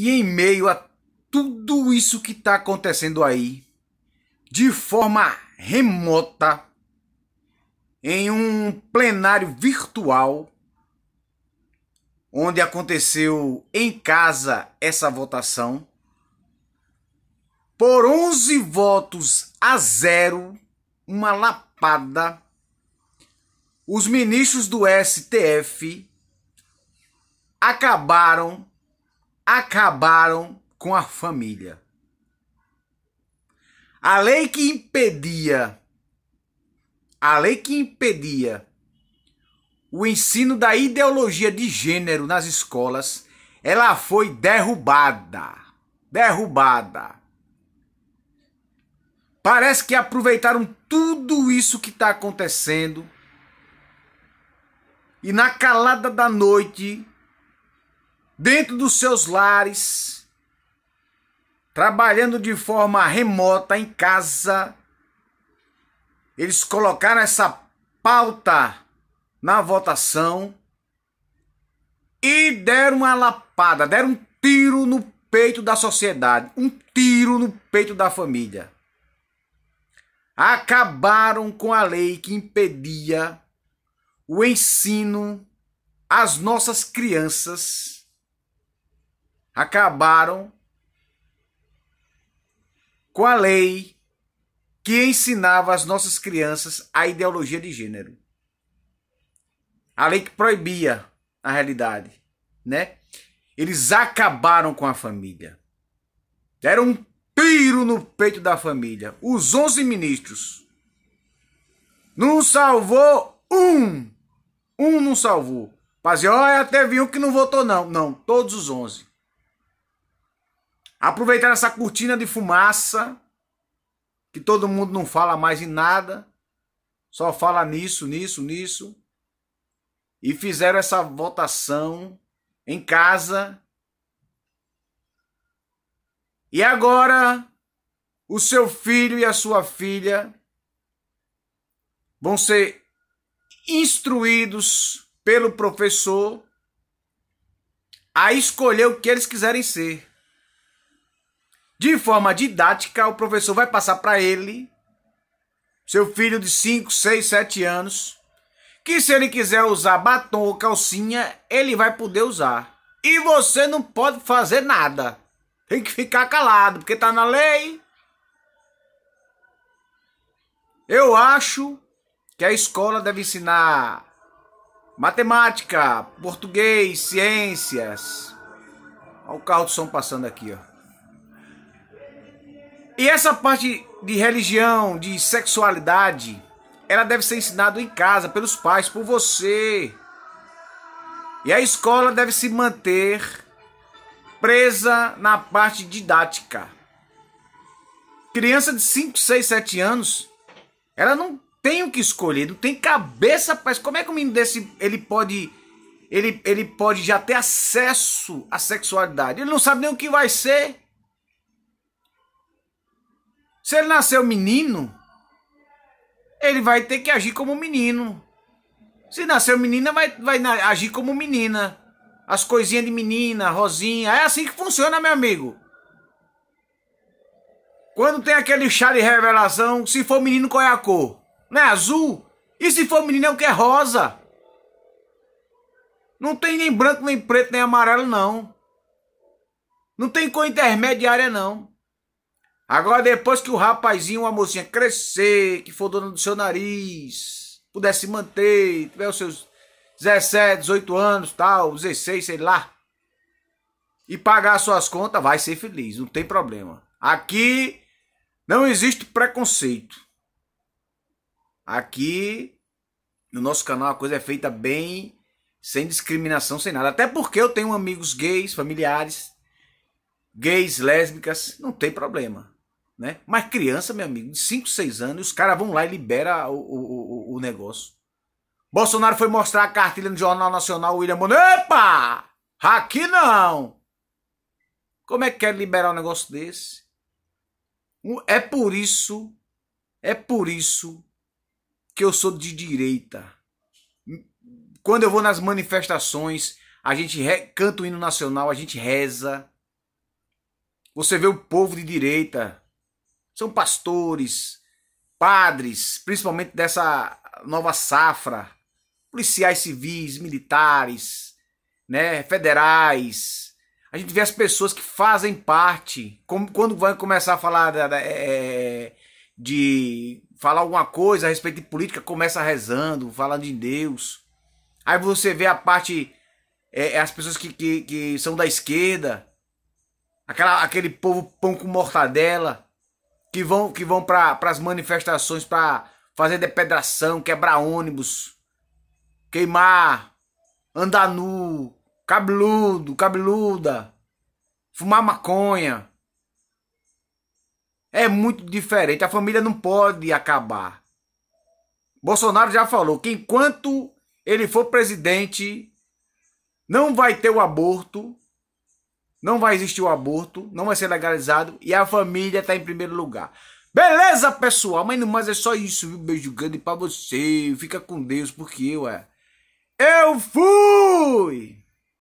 E em meio a tudo isso que está acontecendo aí, de forma remota, em um plenário virtual, onde aconteceu em casa essa votação, por 11 votos a zero, uma lapada, os ministros do STF acabaram acabaram com a família. A lei que impedia a lei que impedia o ensino da ideologia de gênero nas escolas, ela foi derrubada. Derrubada. Parece que aproveitaram tudo isso que está acontecendo e na calada da noite dentro dos seus lares, trabalhando de forma remota em casa, eles colocaram essa pauta na votação e deram uma lapada, deram um tiro no peito da sociedade, um tiro no peito da família. Acabaram com a lei que impedia o ensino às nossas crianças acabaram com a lei que ensinava as nossas crianças a ideologia de gênero. A lei que proibia a realidade, né? Eles acabaram com a família. Deram um tiro no peito da família. Os 11 ministros. Não salvou um. Um não salvou. Fazia, olha, teve um que não votou não. Não, todos os 11. Aproveitar essa cortina de fumaça, que todo mundo não fala mais em nada, só fala nisso, nisso, nisso. E fizeram essa votação em casa. E agora o seu filho e a sua filha vão ser instruídos pelo professor a escolher o que eles quiserem ser. De forma didática, o professor vai passar para ele, seu filho de 5, 6, 7 anos, que se ele quiser usar batom ou calcinha, ele vai poder usar. E você não pode fazer nada. Tem que ficar calado, porque tá na lei. Eu acho que a escola deve ensinar matemática, português, ciências. Olha o carro de som passando aqui, ó. E essa parte de religião, de sexualidade, ela deve ser ensinada em casa, pelos pais, por você. E a escola deve se manter presa na parte didática. Criança de 5, 6, 7 anos, ela não tem o que escolher, não tem cabeça para Como é que um menino desse ele pode ele, ele pode já ter acesso à sexualidade? Ele não sabe nem o que vai ser. Se ele nasceu menino, ele vai ter que agir como menino. Se nasceu menina, vai, vai agir como menina. As coisinhas de menina, rosinha. É assim que funciona, meu amigo. Quando tem aquele chá de revelação, se for menino, qual é a cor? Não é azul? E se for menino, é o que é rosa? Não tem nem branco, nem preto, nem amarelo, não. Não tem cor intermediária, não. Agora, depois que o rapazinho, a mocinha crescer, que for dono do seu nariz, puder se manter, tiver os seus 17, 18 anos, tal, 16, sei lá, e pagar suas contas, vai ser feliz, não tem problema. Aqui não existe preconceito. Aqui no nosso canal a coisa é feita bem, sem discriminação, sem nada. Até porque eu tenho amigos gays, familiares, gays, lésbicas, não tem problema. Né? Mas criança, meu amigo, de 5, 6 anos, os caras vão lá e liberam o, o, o, o, negócio. Bolsonaro foi mostrar a cartilha no Jornal Nacional, o William Bonner. Epa! Aqui não! Como é que quer liberar um negócio desse? É por isso, é por isso que eu sou de direita. Quando eu vou nas manifestações, a gente canta o hino nacional, a gente reza. Você vê o povo de direita são pastores, padres, principalmente dessa nova safra, policiais civis, militares, né, federais. A gente vê as pessoas que fazem parte, como, quando vai começar a falar da, da, é, de falar alguma coisa a respeito de política, começa rezando, falando de Deus. Aí você vê a parte, é, é as pessoas que, que, que são da esquerda, aquela, aquele povo pão com mortadela, que vão que vão para as manifestações para fazer depredação, quebrar ônibus, queimar, andar nu, cabeludo, cabeluda, fumar maconha. É muito diferente, a família não pode acabar. Bolsonaro já falou que enquanto ele for presidente, não vai ter o aborto não vai existir o aborto, não vai ser legalizado e a família está em primeiro lugar. Beleza, pessoal? Mas mais é só isso, viu? Beijo grande pra você. Fica com Deus, porque eu é. Eu fui!